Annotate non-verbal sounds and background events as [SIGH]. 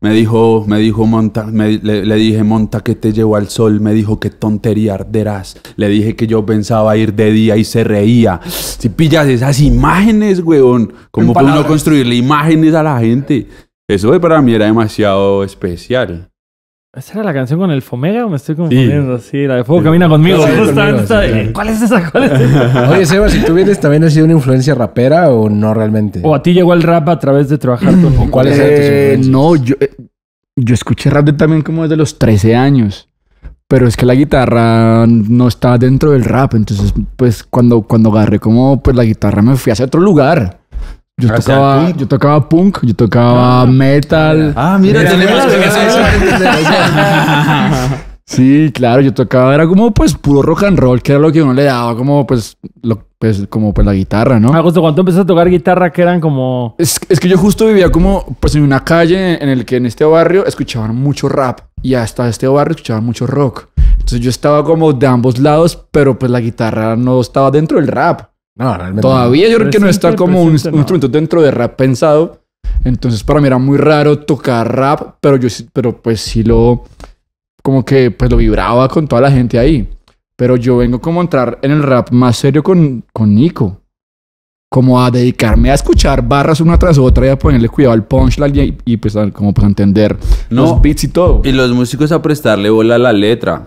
Me dijo, me dijo, monta, me, le, dije, monta que te llevo al sol. Me dijo, qué tontería arderás. Le dije que yo pensaba ir de día y se reía. Si pillas esas imágenes, weón, ¿cómo puede uno construirle imágenes a la gente? Eso para mí era demasiado especial. ¿Esa era la canción con el Fomega o me estoy confundiendo? Sí, la de Fuego Camina Conmigo. ¿Cuál es esa? [LAUGHS] Oye, Seba, si tú vienes, ¿también has sido una influencia rapera o no realmente? ¿O a ti llegó el rap a través de trabajar con... ¿O ¿Cuál es eh, No, yo, eh, yo escuché rap también como desde los 13 años. Pero es que la guitarra no está dentro del rap. Entonces, pues, cuando, cuando agarré como pues, la guitarra me fui hacia otro lugar. Yo tocaba, punk. yo tocaba punk, ah, yo tocaba metal. Ah, mira, tenemos que eso. Sí, claro, yo tocaba, era como pues puro rock and roll, que era lo que uno le daba como pues, lo, pues como pues la guitarra, ¿no? me ah, justo cuando empezaste a tocar guitarra, que eran como... Es, que yo justo vivía como pues en una calle en el que en este barrio escuchaban mucho rap y hasta este barrio escuchaban mucho rock. Entonces yo estaba como de ambos lados, pero pues la guitarra no estaba dentro del rap. Todavía yo creo que no está como un, instrumento dentro de rap pensado. Entonces para mí era muy raro tocar rap, pero yo pero pues sí lo como que pues lo vibraba con toda la gente ahí. Pero yo vengo como a entrar en el rap más serio con, con Nico. Como a dedicarme a escuchar barras una tras otra y a ponerle cuidado al punchline y, pues como para pues, entender los beats y todo. Y los músicos a prestarle bola a la letra.